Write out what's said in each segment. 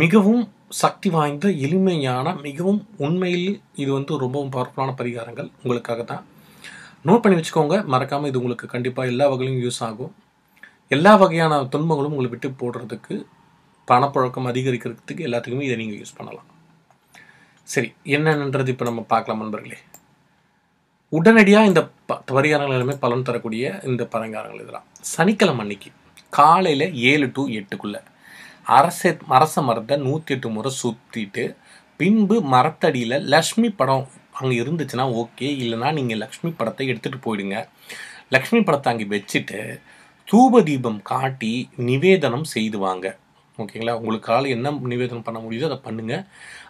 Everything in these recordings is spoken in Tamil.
மிகவும் சக்தி வாய்ந்த எளிமையான மிகவும் உண்மையில் இது வந்து ரொம்பவும் பவர்ஃபுல்லான பரிகாரங்கள் உங்களுக்காக தான் நோட் பண்ணி வச்சுக்கோங்க மறக்காமல் இது உங்களுக்கு கண்டிப்பாக எல்லா வகையிலும் யூஸ் ஆகும் எல்லா வகையான துன்பங்களும் உங்களை விட்டு போடுறதுக்கு பணப்பழக்கம் அதிகரிக்கிறதுக்கு எல்லாத்துக்குமே இதை நீங்கள் யூஸ் பண்ணலாம் சரி என்னென்னன்றது இப்போ நம்ம பார்க்கலாம் நண்பர்களே உடனடியாக இந்த ப பரிகாரங்கள் எல்லாமே பலன் தரக்கூடிய இந்த பரிகாரங்கள் இதெல்லாம் சனிக்கிழமை அன்னைக்கு காலையில் ஏழு டு எட்டுக்குள்ளே அரச அரச மரத்தை நூற்றி எட்டு முறை சுற்றிட்டு பின்பு மரத்தடியில் லக்ஷ்மி படம் அங்கே இருந்துச்சுன்னா ஓகே இல்லைனா நீங்கள் லக்ஷ்மி படத்தை எடுத்துகிட்டு போயிடுங்க லக்ஷ்மி படத்தை அங்கே வச்சுட்டு தூப தீபம் காட்டி நிவேதனம் செய்துவாங்க ஓகேங்களா உங்களுக்கால் என்ன நிவேதனம் பண்ண முடியுதோ அதை பண்ணுங்கள்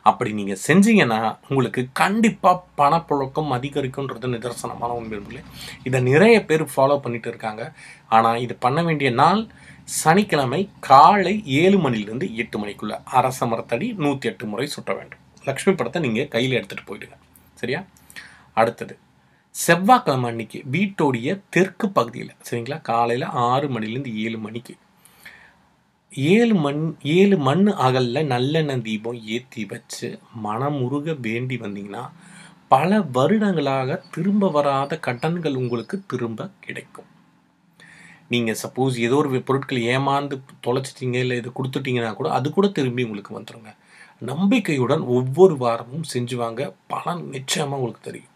அப்படி நீங்கள் செஞ்சீங்கன்னா உங்களுக்கு கண்டிப்பாக பணப்புழக்கம் அதிகரிக்கும்ன்றது நிதர்சனமான உண்மை இதை நிறைய பேர் ஃபாலோ பண்ணிட்டு இருக்காங்க ஆனால் இது பண்ண வேண்டிய நாள் சனிக்கிழமை காலை ஏழு மணிலிருந்து எட்டு மணிக்குள்ளே அரச மரத்தடி நூற்றி எட்டு முறை சுட்ட வேண்டும் லக்ஷ்மி படத்தை நீங்கள் கையில் எடுத்துகிட்டு போயிடுங்க சரியா அடுத்தது செவ்வாய்க்கிழமை அன்னைக்கு வீட்டோடைய தெற்கு பகுதியில் சரிங்களா காலையில் ஆறு மணிலேருந்து ஏழு மணிக்கு ஏழு மண் ஏழு மண் அகலில் நல்லெண்ணெய் தீபம் ஏற்றி வச்சு மனமுருக வேண்டி வந்தீங்கன்னா பல வருடங்களாக திரும்ப வராத கடன்கள் உங்களுக்கு திரும்ப கிடைக்கும் நீங்கள் சப்போஸ் ஏதோ ஒரு பொருட்கள் ஏமாந்து தொலைச்சிட்டிங்க இல்லை இது கொடுத்துட்டிங்கன்னா கூட அது கூட திரும்பி உங்களுக்கு வந்துடுங்க நம்பிக்கையுடன் ஒவ்வொரு வாரமும் செஞ்சுவாங்க பலன் நிச்சயமாக உங்களுக்கு தெரியும்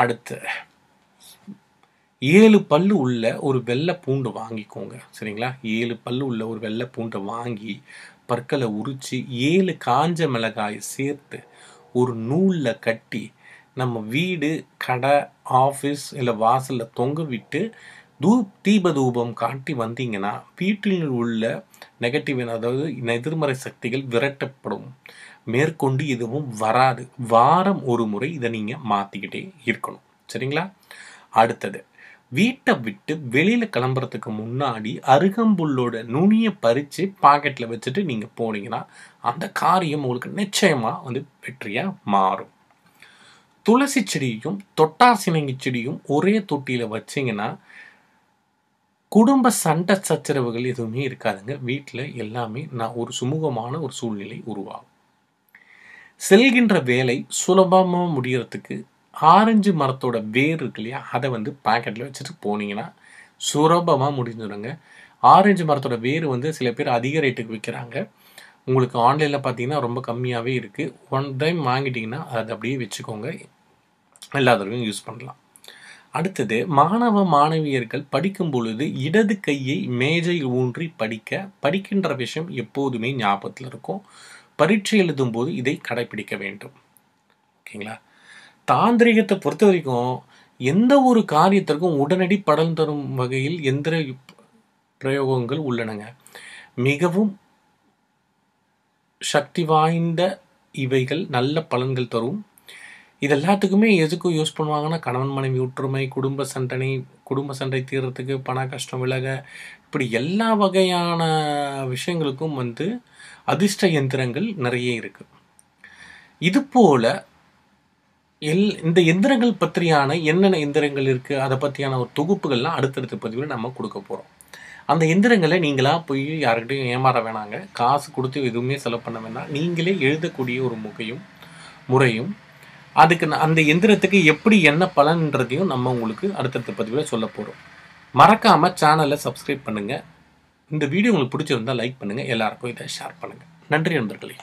அடுத்து ஏழு பல்லு உள்ள ஒரு வெள்ளை பூண்டு வாங்கிக்கோங்க சரிங்களா ஏழு பல்லு உள்ள ஒரு வெள்ளை பூண்டை வாங்கி பற்களை உரித்து ஏழு காஞ்ச மிளகாய் சேர்த்து ஒரு நூலில் கட்டி நம்ம வீடு கடை ஆஃபீஸ் இல்லை வாசலில் தொங்க விட்டு தூப் தீப தூபம் காட்டி வந்தீங்கன்னா வீட்டில் உள்ள நெகட்டிவ் அதாவது எதிர்மறை சக்திகள் விரட்டப்படும் மேற்கொண்டு எதுவும் வராது வாரம் ஒரு முறை இதை நீங்கள் மாற்றிக்கிட்டே இருக்கணும் சரிங்களா அடுத்தது வீட்டை விட்டு வெளியில் கிளம்புறதுக்கு முன்னாடி அருகம்புல்லோட நுனியை பறித்து பாக்கெட்டில் வச்சுட்டு நீங்கள் போனீங்கன்னா அந்த காரியம் உங்களுக்கு நிச்சயமாக வந்து வெற்றியாக மாறும் துளசி செடியும் தொட்டாசினங்கி செடியும் ஒரே தொட்டியில் வச்சிங்கன்னா குடும்ப சண்டை சச்சரவுகள் எதுவுமே இருக்காதுங்க வீட்டில் எல்லாமே நான் ஒரு சுமூகமான ஒரு சூழ்நிலை உருவாகும் செல்கின்ற வேலை சுலபமாக முடிகிறதுக்கு ஆரஞ்சு மரத்தோட வேர் இருக்கு இல்லையா அதை வந்து பேக்கெட்டில் வச்சுட்டு போனீங்கன்னா சுலபமாக முடிஞ்சிடுங்க ஆரஞ்சு மரத்தோட வேர் வந்து சில பேர் அதிக ரேட்டுக்கு விற்கிறாங்க உங்களுக்கு ஆன்லைனில் பார்த்தீங்கன்னா ரொம்ப கம்மியாகவே இருக்குது ஒன் டைம் வாங்கிட்டிங்கன்னா அதை அப்படியே வச்சுக்கோங்க எல்லாத்துக்கும் யூஸ் பண்ணலாம் அடுத்தது மாணவ மாணவியர்கள் படிக்கும் பொழுது இடது கையை மேஜையில் ஊன்றி படிக்க படிக்கின்ற விஷயம் எப்போதுமே ஞாபகத்தில் இருக்கும் பரீட்சை எழுதும் போது இதை கடைபிடிக்க வேண்டும் ஓகேங்களா தாந்திரிகத்தை பொறுத்த வரைக்கும் எந்த ஒரு காரியத்திற்கும் உடனடி படம் தரும் வகையில் எந்திர பிரயோகங்கள் உள்ளனங்க மிகவும் சக்தி வாய்ந்த இவைகள் நல்ல பலன்கள் தரும் இது எல்லாத்துக்குமே எதுக்கும் யூஸ் பண்ணுவாங்கன்னா கணவன் மனைவி ஒற்றுமை குடும்ப சண்டனை குடும்ப சண்டை தீர்றதுக்கு பண கஷ்டம் விலக இப்படி எல்லா வகையான விஷயங்களுக்கும் வந்து அதிர்ஷ்ட எந்திரங்கள் நிறைய இருக்குது இது போல் எல் இந்த எந்திரங்கள் பற்றியான என்னென்ன எந்திரங்கள் இருக்குது அதை பற்றியான ஒரு தொகுப்புகள்லாம் அடுத்தடுத்த பதிவில் நம்ம கொடுக்க போகிறோம் அந்த எந்திரங்களை நீங்களாக போய் யாருக்கிட்டையும் ஏமாற வேணாங்க காசு கொடுத்து எதுவுமே செலவு பண்ண வேணாம் நீங்களே எழுதக்கூடிய ஒரு முகையும் முறையும் அதுக்கு அந்த எந்திரத்துக்கு எப்படி என்ன பலன்றதையும் நம்ம உங்களுக்கு அடுத்தடுத்த பதிவில் சொல்ல போகிறோம் மறக்காமல் சேனலை சப்ஸ்கிரைப் பண்ணுங்கள் இந்த வீடியோ உங்களுக்கு பிடிச்சிருந்தால் லைக் பண்ணுங்கள் எல்லாருக்கும் இதை ஷேர் பண்ணுங்கள் நன்றி நண்பர்களே